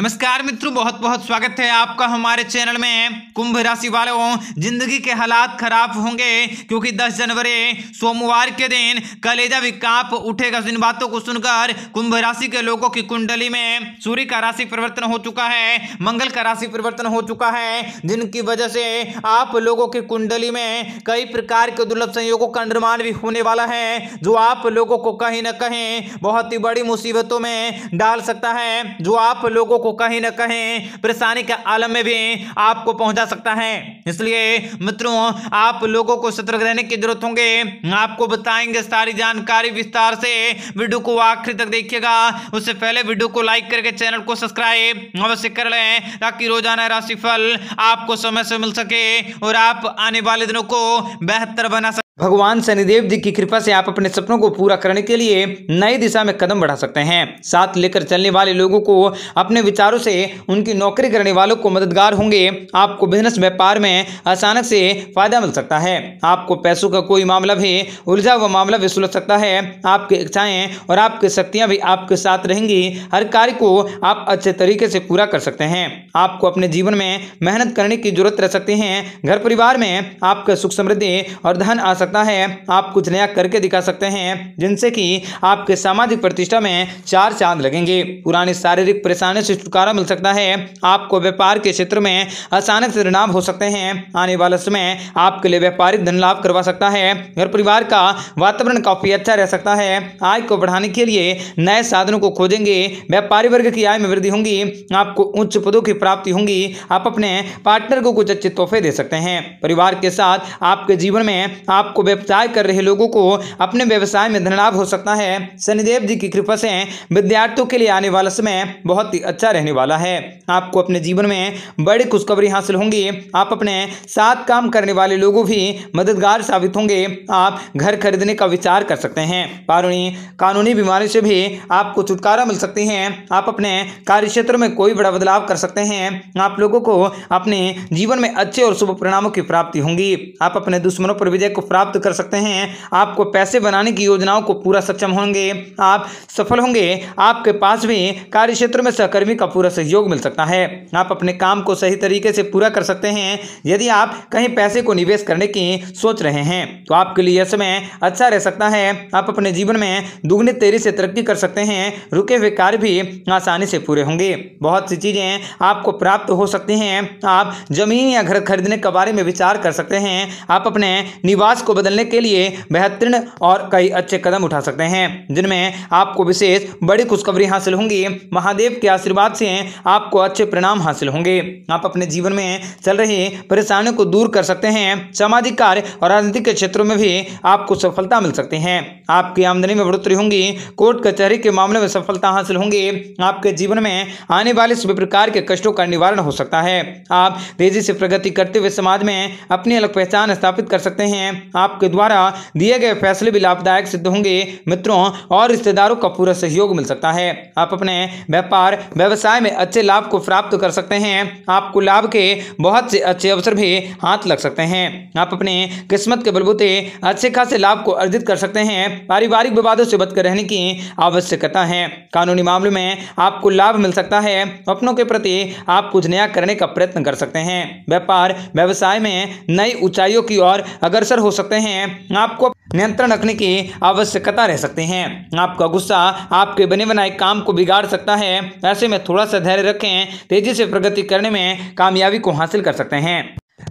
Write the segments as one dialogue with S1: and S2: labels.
S1: नमस्कार मित्रों बहुत बहुत स्वागत है आपका हमारे चैनल में कुंभ राशि वालों जिंदगी के हालात खराब होंगे क्योंकि 10 जनवरी सोमवार के दिन कलेजा भी कांप उठेगा इन बातों को सुनकर कुंभ राशि के लोगों की कुंडली में सूर्य का राशि परिवर्तन हो चुका है मंगल का राशि परिवर्तन हो चुका है जिनकी वजह से आप लोगों की कुंडली में कई प्रकार के दुर्लभ संयोगों का निर्माण भी होने वाला है जो आप लोगों को कहीं ना कहीं बहुत ही बड़ी मुसीबतों में डाल सकता है जो आप लोगों को को कहीं ना कहीं परेशानी के आलम में भी आपको पहुंचा सकता है इसलिए मित्रों आप लोगों को सतर्क रहने की जरूरत होंगे आपको बताएंगे सारी जानकारी विस्तार से वीडियो को आखिर तक देखिएगा उससे पहले वीडियो को लाइक करके चैनल को सब्सक्राइब अवश्य कर लें ताकि रोजाना राशिफल आपको समय से मिल सके और आप आने वाले दिनों को बेहतर बना सके भगवान शनिदेव जी की कृपा से आप अपने सपनों को पूरा करने के लिए नई दिशा में कदम बढ़ा सकते हैं साथ लेकर चलने वाले लोगों को अपने विचारों से उनकी नौकरी करने वालों को मददगार होंगे आपको बिजनेस व्यापार में अचानक से फायदा मिल सकता है आपको पैसों का कोई मामला भी उलझा हुआ मामला भी सुलझ सकता है आपकी इच्छाएं और आपकी शक्तियाँ भी आपके साथ रहेंगी हर कार्य को आप अच्छे तरीके से पूरा कर सकते हैं आपको अपने जीवन में मेहनत करने की जरूरत रह सकती है घर परिवार में आपका सुख समृद्धि और धन आ सकता है आप कुछ नया करके दिखा सकते हैं जिनसे कि आपके सामाजिक प्रतिष्ठा में चार चांद लगेंगे पुरानी शारीरिक परेशानी से छुटकारा मिल सकता है आपको व्यापार के क्षेत्र में अचानक से परिणाम हो सकते हैं आने वाला समय आपके लिए व्यापारिक धन लाभ करवा सकता है घर परिवार का वातावरण काफी अच्छा रह सकता है आय को बढ़ाने के लिए नए साधनों को खोजेंगे व्यापारी वर्ग की आय में वृद्धि होंगी आपको उच्च पदों की प्राप्ति होंगी आप अपने पार्टनर को कुछ अच्छे तोहफे दे सकते हैं परिवार के साथ आपके जीवन में आपको व्यवसाय कर रहे लोगों को अपने व्यवसाय में धनलाभ हो सकता है शनिदेव जी की कृपा से विद्यार्थियों के लिए आने वाला समय बहुत ही अच्छा रहने वाला है आपको अपने जीवन में बड़ी खुशखबरी हासिल होंगी आप अपने साथ काम करने वाले लोगों भी मददगार साबित होंगे आप घर खरीदने का विचार कर सकते हैं कानूनी कानूनी बीमारी से भी आपको छुटकारा मिल सकती है आप अपने कार्य क्षेत्र में कोई बड़ा बदलाव कर सकते हैं हैं आप लोगों को अपने जीवन में अच्छे और शुभ परिणामों की प्राप्ति होंगी आप अपने दुश्मनों पर विजय को प्राप्त कर सकते हैं आपको पैसे बनाने की योजनाओं को पूरा सक्षम होंगे आप सफल होंगे आपके पास भी कार्य क्षेत्र में सहकर्मी का पूरा सहयोग मिल सकता है आप अपने काम को सही तरीके से पूरा कर सकते हैं यदि आप कहीं पैसे को निवेश करने की सोच रहे हैं तो आपके लिए यह समय अच्छा रह सकता है आप अपने जीवन में दुगने तेरी से तरक्की कर सकते हैं रुके हुए कार्य भी आसानी से पूरे होंगे बहुत सी चीज़ें आप आपको प्राप्त हो सकते हैं आप जमीन या घर खरीदने के बारे में विचार कर सकते हैं आप अपने निवास को बदलने के लिए बेहतरीन और कई अच्छे कदम उठा सकते हैं जिनमें आपको विशेष बड़ी खुशखबरी हासिल होंगी महादेव के आशीर्वाद से आपको अच्छे परिणाम हासिल होंगे आप अपने जीवन में चल रही परेशानियों को दूर कर सकते हैं सामाजिक कार्य और राजनीतिक के क्षेत्रों में भी आपको सफलता मिल सकती है आपकी आमदनी में बढ़ोतरी होंगी कोर्ट कचहरी के मामले में सफलता हासिल होंगी आपके जीवन में आने वाले सभी प्रकार के कष्टों कष्टों का निवारण हो सकता है आप तेजी से प्रगति करते हुए समाज में अपनी अलग पहचान स्थापित कर सकते हैं आपके द्वारा दिए गए फैसले भी लाभदायक सिद्ध होंगे मित्रों और रिश्तेदारों का पूरा सहयोग मिल सकता है आप अपने व्यापार व्यवसाय में अच्छे लाभ को प्राप्त कर सकते हैं आपको लाभ के बहुत से अच्छे अवसर भी हाथ लग सकते हैं आप अपने किस्मत के बलबूते अच्छे खासे लाभ को अर्जित कर सकते हैं पारिवारिक विवादों से बचकर रहने की आवश्यकता है कानूनी मामलों में आपको लाभ मिल सकता है अपनों के प्रति आप कुछ नया करने का प्रयत्न कर सकते हैं व्यापार व्यवसाय में नई ऊंचाइयों की ओर अग्रसर हो सकते हैं आपको नियंत्रण रखने की आवश्यकता रह सकती है आपका गुस्सा आपके बने बनाए काम को बिगाड़ सकता है ऐसे में थोड़ा सा धैर्य रखें तेजी से प्रगति करने में कामयाबी को हासिल कर सकते हैं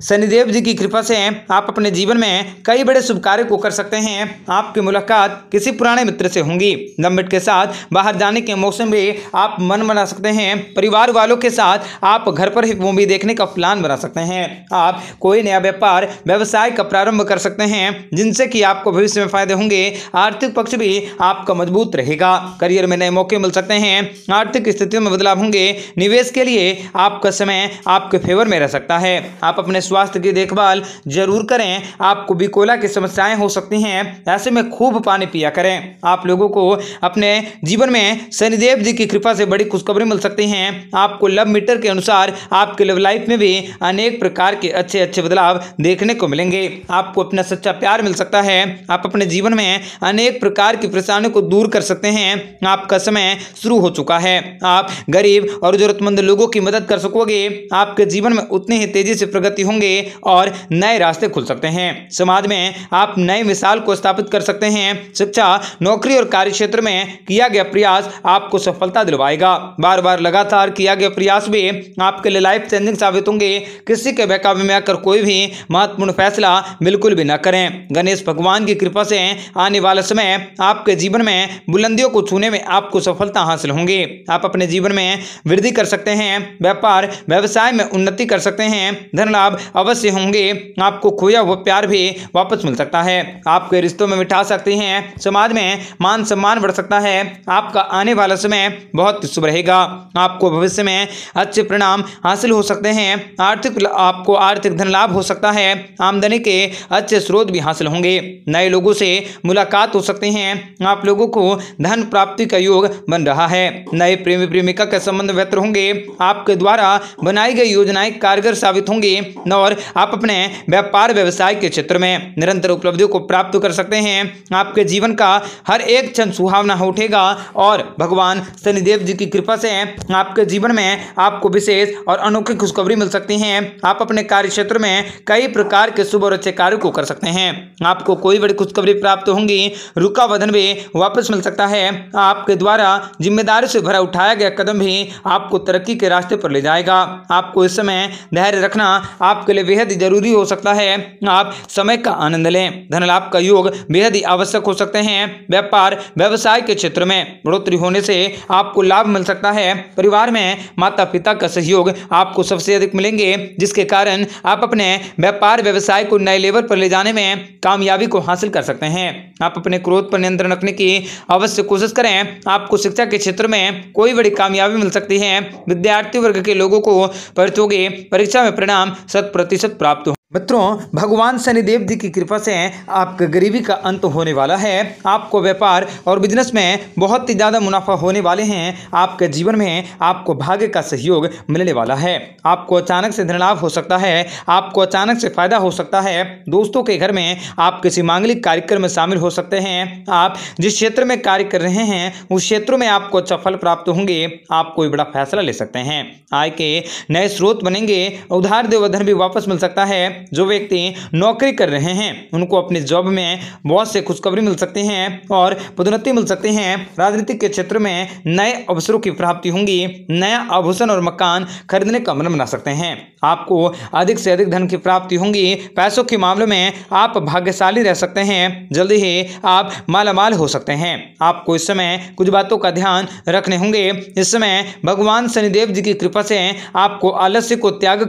S1: शनिदेव जी की कृपा से आप अपने जीवन में कई बड़े शुभ कार्य को कर सकते हैं आपकी मुलाकात किसी पुराने मित्र से होंगी लंबिट के साथ बाहर जाने के मौसम भी आप मन बना सकते हैं परिवार वालों के साथ आप घर पर ही मूवी देखने का प्लान बना सकते हैं आप कोई नया व्यापार व्यवसाय का प्रारंभ कर सकते हैं जिनसे कि आपको भविष्य में फायदे होंगे आर्थिक पक्ष भी आपका मजबूत रहेगा करियर में नए मौके मिल सकते हैं आर्थिक स्थितियों में बदलाव होंगे निवेश के लिए आपका समय आपके फेवर में रह सकता है आप अपने स्वास्थ्य की देखभाल जरूर करें आपको भी कोला की समस्याएं हो सकती हैं ऐसे में खूब पानी पिया करें आप लोगों को अपने जीवन में शनिदेव जी की कृपा से बड़ी खुशखबरी मिल सकती हैं आपको लव मीटर के अनुसार आपके लव लाइफ में भी अनेक प्रकार के अच्छे अच्छे बदलाव देखने को मिलेंगे आपको अपना सच्चा प्यार मिल सकता है आप अपने जीवन में अनेक प्रकार की परेशानियों को दूर कर सकते हैं आपका समय शुरू हो चुका है आप गरीब और जरूरतमंद लोगों की मदद कर सकोगे आपके जीवन में उतनी ही तेजी से प्रगति होंगी होंगे और नए रास्ते खुल सकते हैं समाज में आप नए मिसाल को स्थापित कर सकते हैं शिक्षा नौकरी और कार्य क्षेत्र में किया गया प्रयास आपको सफलता दिलवाएगा बार बार लगातार किया गया प्रयास भी आपके लिए लाइफ चेंजिंग साबित होंगे किसी के बहकावे में आकर कोई भी महत्वपूर्ण फैसला बिल्कुल भी न करें गणेश भगवान की कृपा से आने वाले समय आपके जीवन में बुलंदियों को छूने में आपको सफलता हासिल होंगी आप अपने जीवन में वृद्धि कर सकते हैं व्यापार व्यवसाय में उन्नति कर सकते हैं धन लाभ अवश्य होंगे आपको खोया हुआ प्यार भी वापस मिल सकता है आपके रिश्तों में मिठा सकते हैं समाज में मान सम्मान बढ़ सकता है आपका आने वाला समय बहुत शुभ रहेगा आपको भविष्य में अच्छे परिणाम हासिल हो सकते हैं आर्थिक आपको आर्थिक धन लाभ हो सकता है आमदनी के अच्छे स्रोत भी हासिल होंगे नए लोगों से मुलाकात हो सकते हैं आप लोगों को धन प्राप्ति का योग बन रहा है नए प्रेमी प्रेमिका के संबंध बेहतर होंगे आपके द्वारा बनाई गई योजनाएं कारगर साबित होंगी नौ और आप अपने व्यापार व्यवसाय के क्षेत्र में निरंतर उपलब्धियों को प्राप्त कर सकते हैं आपके जीवन का हर एक क्षण सुहावना उठेगा और भगवान शनिदेव जी की कृपा से आपके जीवन में आपको विशेष और अनोखी खुशखबरी मिल सकती है आप अपने कार्य क्षेत्र में कई प्रकार के शुभ और अच्छे कार्य को कर सकते हैं आपको कोई बड़ी खुशखबरी प्राप्त होंगी रुका वधन भी वापस मिल सकता है आपके द्वारा जिम्मेदारी से भरा उठाया गया कदम भी आपको तरक्की के रास्ते पर ले जाएगा आपको इस समय धैर्य रखना आप आपके लिए बेहद जरूरी हो सकता है आप समय का आनंद लें धन लाभ का योग बेहद ही आवश्यक हो सकते हैं व्यापार व्यवसाय के क्षेत्र में बढ़ोतरी होने से आपको लाभ मिल सकता है परिवार में माता पिता का सहयोग आपको सबसे अधिक मिलेंगे जिसके कारण आप अपने व्यापार व्यवसाय को नए लेवल पर ले जाने में कामयाबी को हासिल कर सकते हैं आप अपने क्रोध पर नियंत्रण रखने की अवश्य कोशिश करें आपको शिक्षा के क्षेत्र में कोई बड़ी कामयाबी मिल सकती है विद्यार्थी वर्ग के लोगों को परिचोगे परीक्षा में परिणाम प्रतिशत प्राप्त मित्रों भगवान शनिदेव जी की कृपा से आपके गरीबी का अंत होने वाला है आपको व्यापार और बिजनेस में बहुत ही ज़्यादा मुनाफा होने वाले हैं आपके जीवन में आपको भाग्य का सहयोग मिलने वाला है आपको अचानक से धनलाभ हो सकता है आपको अचानक से फायदा हो सकता है दोस्तों के घर में आप किसी मांगलिक कार्यक्रम में शामिल हो सकते हैं आप जिस क्षेत्र में कार्य कर रहे हैं उस क्षेत्र में आपको अच्छा फल प्राप्त होंगे आप कोई बड़ा फैसला ले सकते हैं आय के नए स्रोत बनेंगे उधार देवधन भी वापस मिल सकता है जो व्यक्ति नौकरी कर रहे हैं उनको अपने जॉब में बहुत से खुशखबरी मिल सकते हैं और पदोन्नति मिल सकते हैं राजनीति के क्षेत्र में नए अवसरों की प्राप्ति होंगी नया आभूषण और मकान खरीदने का मन बना सकते हैं आपको अधिक से अधिक धन की प्राप्ति होंगी पैसों के मामले में आप भाग्यशाली रह सकते हैं जल्दी ही आप मालामाल हो सकते हैं आपको इस समय कुछ बातों का ध्यान रखने होंगे इस समय भगवान शनिदेव जी की कृपा से आपको आलस्य को त्याग कर